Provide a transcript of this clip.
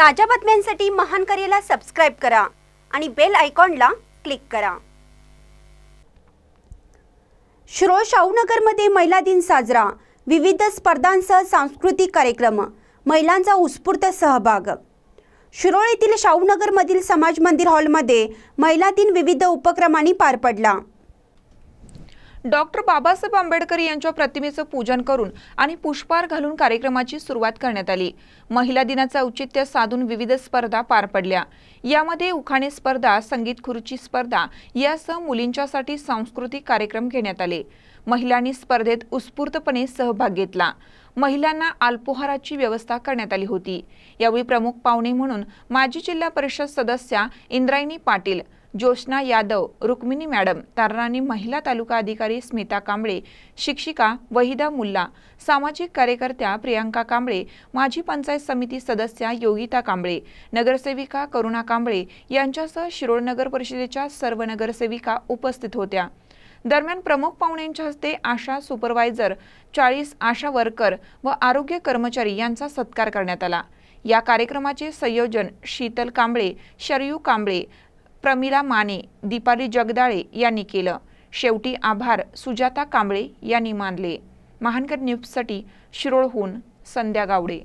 ताज्या बातम्यांसाठी महान करेला सबस्क्राईब करा आणि बेल आयकॉनला क्लिक करा श्रो शाहूनगरमध्ये महिला दिन साजरा विविध स्पर्धांसह सांस्कृतिक कार्यक्रम महिलांचा उत्स्फूर्त सहभाग शिरोळ येथील शाहूनगरमधील समाज मंदिर हॉलमध्ये महिला दिन विविध उपक्रमांनी पार पडला डॉक्टर बाबासाहेब आंबेडकर यांच्या प्रतिमेचं पूजन करून आणि पुष्पहार घालून कार्यक्रमाची सुरुवात करण्यात आली महिला दिनाचं औचित्य साधून विविध स्पर्धा पार पडल्या यामध्ये उखाणे स्पर्धा संगीत खुर्ची स्पर्धा यासह मुलींच्यासाठी सांस्कृतिक कार्यक्रम घेण्यात आले महिलांनी स्पर्धेत उत्स्फूर्तपणे सहभाग घेतला महिलांना अल्पोहाराची व्यवस्था करण्यात आली होती यावेळी प्रमुख पाहुणे म्हणून माजी जिल्हा परिषद सदस्या इंद्रायणी पाटील ज्योत्ना यादव रुक्मिणी मॅडम तारराणी महिला तालुका अधिकारी स्मिता कांबळे शिक्षिका वहिदा मुल्ला सामाजिक कार्यकर्त्या प्रियांका कांबळे माजी पंचायत समिती सदस्या योगिता कांबळे नगरसेविका करुणा कांबळे यांच्यासह शिरोळ नगर परिषदेच्या सर्व नगरसेविका उपस्थित होत्या दरम्यान प्रमुख पाहुण्यांच्या हस्ते आशा सुपरवायझर चाळीस आशा वर्कर व आरोग्य कर्मचारी यांचा सत्कार करण्यात आला या कार्यक्रमाचे संयोजन शीतल कांबळे शरयू कांबळे प्रमिला माने दीपाली जगदाळे यांनी केलं शेवटी आभार सुजाता कांबळे यांनी मानले महानकर न्यूजसाठी शिरोळहून संध्या गावडे